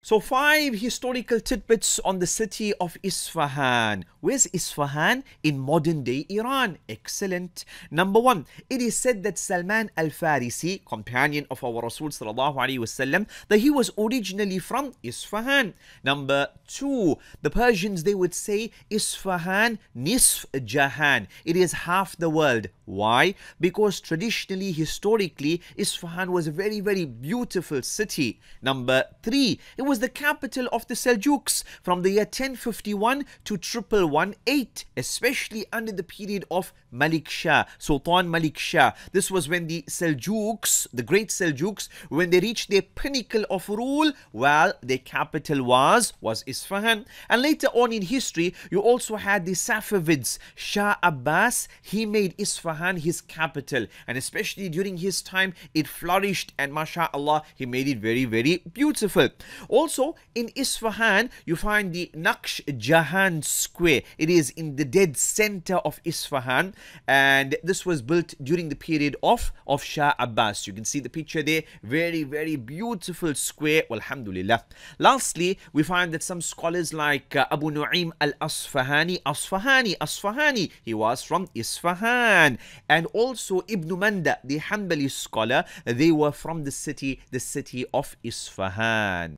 So five historical tidbits on the city of Isfahan. Where's Isfahan? In modern day Iran. Excellent. Number one, it is said that Salman al-Farisi, companion of our Rasul sallallahu alayhi wasallam, that he was originally from Isfahan. Number two, the Persians, they would say Isfahan nisf jahan. It is half the world. Why? Because traditionally, historically, Isfahan was a very, very beautiful city. Number three, it was the capital of the Seljuks from the year 1051 to 1118, especially under the period of Malik Shah, Sultan Malik Shah. This was when the Seljuks, the great Seljuks, when they reached their pinnacle of rule, well, their capital was, was Isfahan. And later on in history, you also had the Safavids. Shah Abbas, he made Isfahan his capital. And especially during his time, it flourished and mashallah, he made it very, very beautiful. Also, in Isfahan, you find the Naqsh Jahan Square. It is in the dead center of Isfahan, and this was built during the period of, of Shah Abbas. You can see the picture there. Very, very beautiful square. Alhamdulillah. Lastly, we find that some scholars like uh, Abu Nu'aym al Asfahani, Asfahani, Asfahani, he was from Isfahan, and also Ibn Manda, the Hanbali scholar, they were from the city, the city of Isfahan.